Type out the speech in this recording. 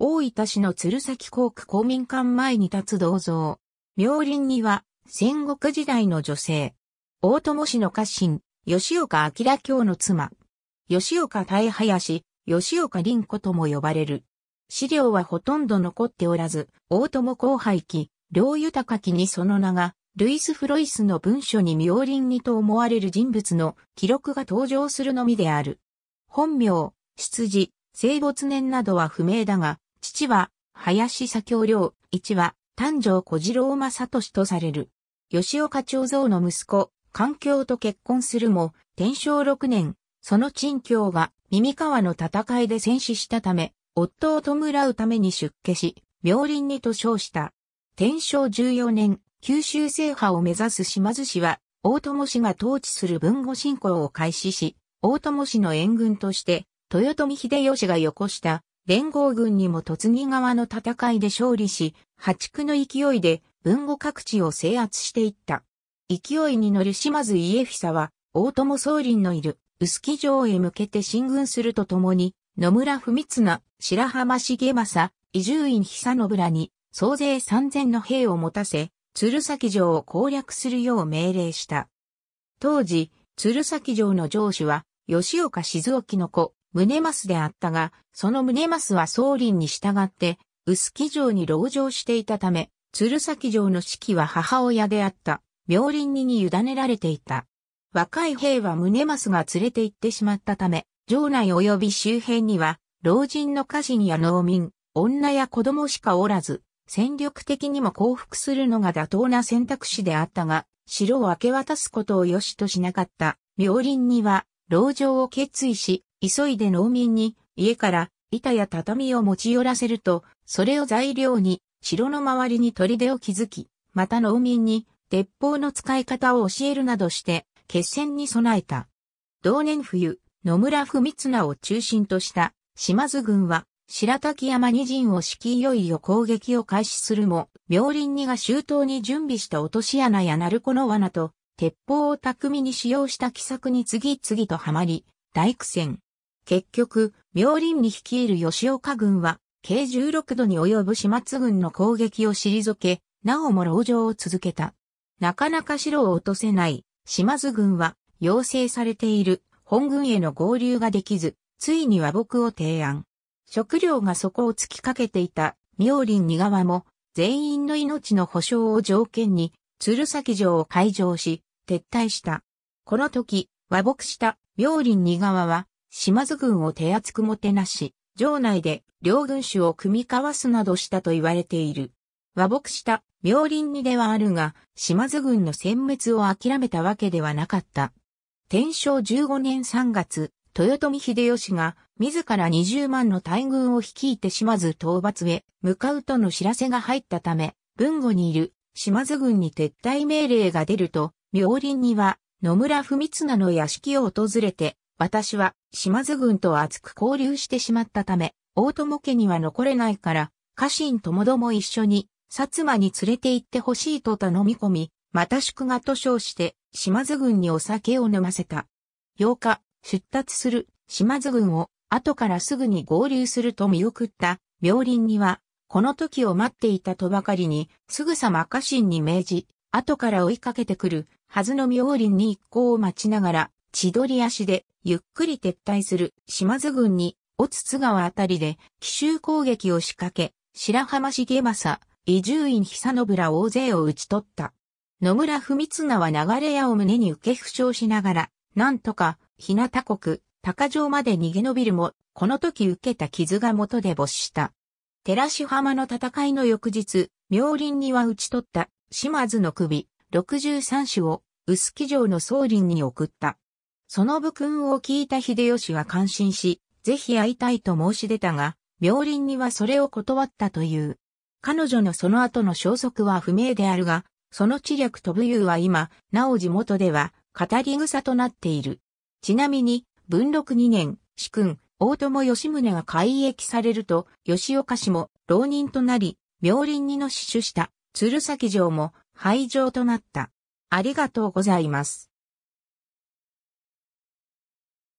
大分市の鶴崎港区公民館前に立つ銅像。妙林には、戦国時代の女性。大友氏の家臣、吉岡明京の妻。吉岡大林、吉岡林子とも呼ばれる。資料はほとんど残っておらず、大友後輩期、両豊期にその名が、ルイス・フロイスの文書に妙林にと思われる人物の記録が登場するのみである。本名、出自、生没年などは不明だが、父は、林左京良、一は、丹上小次郎正俊とされる。吉岡長蔵の息子、環境と結婚するも、天正6年、その陳京が耳川の戦いで戦死したため、夫を弔うために出家し、病林にと称した。天正14年、九州制覇を目指す島津氏は、大友氏が統治する文後信仰を開始し、大友氏の援軍として、豊臣秀吉がよこした連合軍にも突木側の戦いで勝利し、破竹の勢いで文後各地を制圧していった。勢いに乗る島津家久は、大友宗林のいる臼杵城へ向けて進軍するとともに、野村文綱、白浜重政、伊集院久信らに、総勢3000の兵を持たせ、鶴崎城を攻略するよう命令した。当時、鶴崎城の城主は、吉岡静沖の子、胸マスであったが、その胸マスは宗麟に従って、臼杵城に籠城していたため、鶴崎城の指揮は母親であった、妙林にに委ねられていた。若い兵は胸マスが連れて行ってしまったため、城内及び周辺には、老人の家臣や農民、女や子供しかおらず、戦力的にも降伏するのが妥当な選択肢であったが、城を明け渡すことを良しとしなかった。妙林には、籠城を決意し、急いで農民に家から板や畳を持ち寄らせると、それを材料に城の周りに砦を築き、また農民に鉄砲の使い方を教えるなどして、決戦に備えた。同年冬、野村文綱を中心とした島津軍は白滝山二陣を敷いよいよ攻撃を開始するも、妙林にが周到に準備した落とし穴や鳴子の罠と、鉄砲を巧みに使用した奇策に次々とはまり、大苦戦。結局、明林に率いる吉岡軍は、計16度に及ぶ始末軍の攻撃を退け、なおも牢城を続けた。なかなか城を落とせない島津軍は要請されている本軍への合流ができず、ついに和睦を提案。食料が底を突きかけていた明林二側も全員の命の保障を条件に鶴崎城を開城し撤退した。この時和睦した明林二側は島津軍を手厚くもてなし、城内で両軍手を組み交わすなどしたと言われている。和睦した妙林にではあるが、島津軍の殲滅を諦めたわけではなかった。天正15年3月、豊臣秀吉が自ら20万の大軍を率いて島津討伐へ向かうとの知らせが入ったため、文後にいる島津軍に撤退命令が出ると、妙林には野村文綱の屋敷を訪れて私は島津軍と厚く交流してしまったため、大友家には残れないから、家臣ともども一緒に、薩摩に連れて行ってほしいと頼み込み、また宿賀と称して、島津軍にお酒を飲ませた。8日、出立する島津軍を後からすぐに合流すると見送った病林には、この時を待っていたとばかりに、すぐさま家臣に命じ、後から追いかけてくるはずの妙林に一行を待ちながら、千鳥足でゆっくり撤退する島津軍に、おつつ川あたりで奇襲攻撃を仕掛け、白浜重政、伊集院久信ら大勢を討ち取った。野村文綱は流れ屋を胸に受け負傷しながら、なんとか、日向国、高城まで逃げ延びるも、この時受けた傷が元で没した。寺志浜の戦いの翌日、妙林には討ち取った、島津の首、63種を、薄木城の総林に送った。その武勲を聞いた秀吉は感心し、ぜひ会いたいと申し出たが、妙林にはそれを断ったという。彼女のその後の消息は不明であるが、その知略飛ぶ勇は今、なお地元では、語り草となっている。ちなみに、文禄2年、主君、大友義宗が改役されると、吉岡氏も浪人となり、妙林にの死守した、鶴崎城も廃城となった。ありがとうございます。